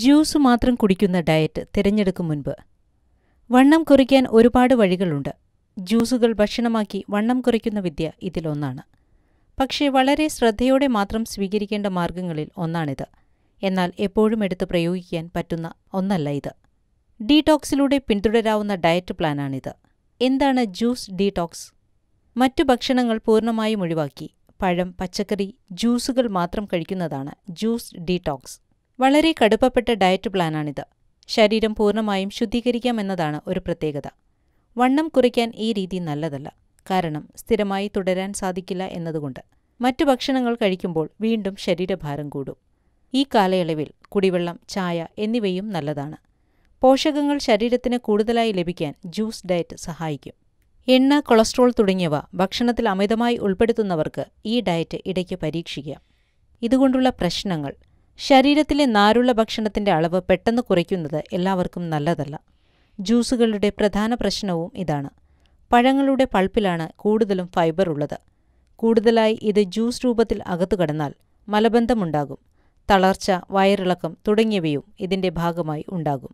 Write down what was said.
juice മാത്രം കുടിക്കുന്ന diet തിരഞ്ഞെടുക്കും മുൻപ് വണ്ണം കുറയ്ക്കാൻ ഒരുപാട് വഴികളുണ്ട് ജ്യൂസുകൾ ഭക്ഷണമാക്കി വണ്ണം കുറയ്ക്കുന്ന വിദ്യ ഇതിലൊന്നാണ് പക്ഷേ വളരെ ശ്രദ്ധയോടെ മാത്രം സ്വീകരിക്കേണ്ട മാർഗങ്ങളിൽ ഒന്നാണിത് എന്നാൽ എപ്പോഴും എടുത്ത് പ്രയോഗിക്കാൻ പറ്റുന്ന ഒന്നല്ല ഇത് ഡീടോക്സിലൂടെ പിന്തുടരാവുന്ന ഡയറ്റ് പ്ലാനാണിത് എന്താണ് ജ്യൂസ് ഡീടോക്സ് മറ്റു ഭക്ഷണങ്ങൾ പൂർണ്ണമായും ഒഴിവാക്കി പഴം പച്ചക്കറി ജ്യൂസുകൾ മാത്രം കഴിക്കുന്നതാണ് ജ്യൂസ് ഡീടോക്സ് വളരെ കടുപ്പപ്പെട്ട ഡയറ്റ് പ്ലാനാണിത് ശരീരം പൂർണ്ണമായും ശുദ്ധീകരിക്കാമെന്നതാണ് ഒരു പ്രത്യേകത വണ്ണം കുറയ്ക്കാൻ ഈ രീതി നല്ലതല്ല കാരണം സ്ഥിരമായി തുടരാൻ സാധിക്കില്ല എന്നതുകൊണ്ട് മറ്റു ഭക്ഷണങ്ങൾ കഴിക്കുമ്പോൾ വീണ്ടും ശരീരഭാരം കൂടും ഈ കാലയളവിൽ കുടിവെള്ളം ചായ എന്നിവയും നല്ലതാണ് പോഷകങ്ങൾ ശരീരത്തിന് കൂടുതലായി ലഭിക്കാൻ ജ്യൂസ് ഡയറ്റ് സഹായിക്കും എണ്ണ കൊളസ്ട്രോൾ തുടങ്ങിയവ ഭക്ഷണത്തിൽ അമിതമായി ഉൾപ്പെടുത്തുന്നവർക്ക് ഈ ഡയറ്റ് ഇടയ്ക്ക് പരീക്ഷിക്കാം ഇതുകൊണ്ടുള്ള പ്രശ്നങ്ങൾ ശരീരത്തിലെ നാരുള്ള ഭക്ഷണത്തിന്റെ അളവ് പെട്ടെന്ന് കുറയ്ക്കുന്നത് എല്ലാവർക്കും നല്ലതല്ല ജ്യൂസുകളുടെ പ്രധാന പ്രശ്നവും ഇതാണ് പഴങ്ങളുടെ പൾപ്പിലാണ് കൂടുതലും ഫൈബർ ഉള്ളത് കൂടുതലായി ഇത് ജ്യൂസ് രൂപത്തിൽ അകത്തു കടന്നാൽ മലബന്ധമുണ്ടാകും തളർച്ച വയറിളക്കം തുടങ്ങിയവയും ഇതിന്റെ ഭാഗമായി ഉണ്ടാകും